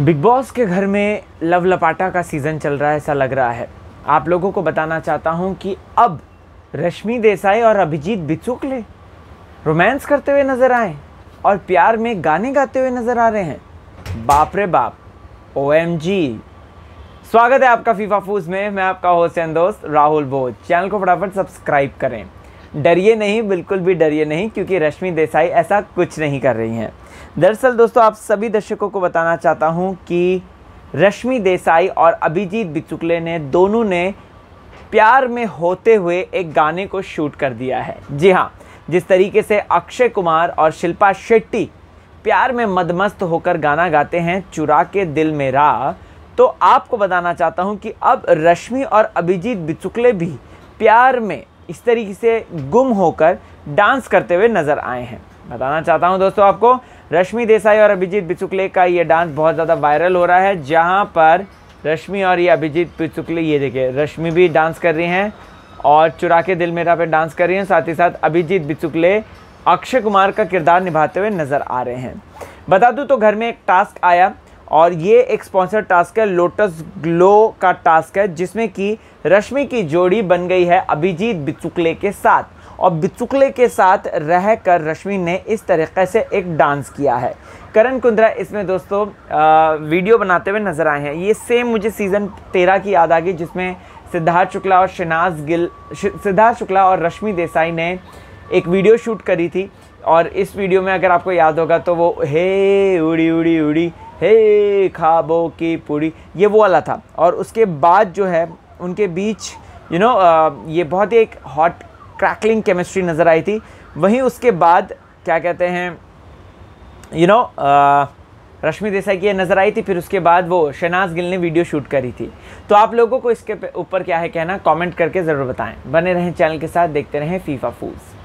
big boss के घर में लव लपाटा का सीज़न चल रहा है ऐसा लग रहा है आप लोगों को बताना चाहता हूँ कि अब रश्मि देसाई और अभिजीत बिचुकले रोमांस करते हुए नज़र आए और प्यार में गाने गाते हुए नज़र आ रहे हैं बाप रे बाप ओ एम जी स्वागत है आपका फीफा फूज में मैं आपका होस्ट दोस्त राहुल बोझ चैनल को फटाफट सब्सक्राइब करें डरिए नहीं बिल्कुल भी डरिए नहीं क्योंकि रश्मि देसाई ऐसा कुछ नहीं कर रही हैं दरअसल दोस्तों आप सभी दर्शकों को बताना चाहता हूँ कि रश्मि देसाई और अभिजीत बिचुकले ने दोनों ने प्यार में होते हुए एक गाने को शूट कर दिया है जी हाँ जिस तरीके से अक्षय कुमार और शिल्पा शेट्टी प्यार में मदमस्त होकर गाना गाते हैं चुरा के दिल मेरा तो आपको बताना चाहता हूँ कि अब रश्मि और अभिजीत बिचुकले भी प्यार में इस तरीके से गुम होकर डांस करते हुए नज़र आए हैं बताना चाहता हूं दोस्तों आपको रश्मि देसाई और अभिजीत पिचुकले का ये डांस बहुत ज़्यादा वायरल हो रहा है जहां पर रश्मि और ये अभिजीत बिचुकले ये देखिए रश्मि भी डांस कर रही हैं और चुरा के दिल मेरा पे डांस कर रही हैं साथ ही साथ अभिजीत बिचुकले अक्षय कुमार का किरदार निभाते हुए नज़र आ रहे हैं बता दूँ तो घर में एक टास्क आया और ये एक स्पॉन्सर टास्क है लोटस ग्लो का टास्क है जिसमें कि रश्मि की जोड़ी बन गई है अभिजीत बिचुकले के साथ और बिचुकले के साथ रह कर रश्मि ने इस तरीके से एक डांस किया है करण कुंद्रा इसमें दोस्तों आ, वीडियो बनाते हुए नज़र आए हैं ये सेम मुझे सीज़न तेरह की याद आ गई जिसमें सिद्धार्थ शुक्ला और शिनाज गिल सिद्धार्थ शुक्ला और रश्मि देसाई ने एक वीडियो शूट करी थी और इस वीडियो में अगर आपको याद होगा तो वो हे उड़ी उड़ी उड़ी हे खाबो की पूरी ये वो वाला था और उसके बाद जो है उनके बीच यू you नो know, ये बहुत ही एक हॉट क्रैकलिंग केमिस्ट्री नज़र आई थी वहीं उसके बाद क्या कहते हैं यू नो रश्मि देसाई की नज़र आई थी फिर उसके बाद वो शहनाज गिल ने वीडियो शूट करी थी तो आप लोगों को इसके ऊपर क्या है कहना कमेंट करके ज़रूर बताएं बने रहें चैनल के साथ देखते रहें फीफा फूज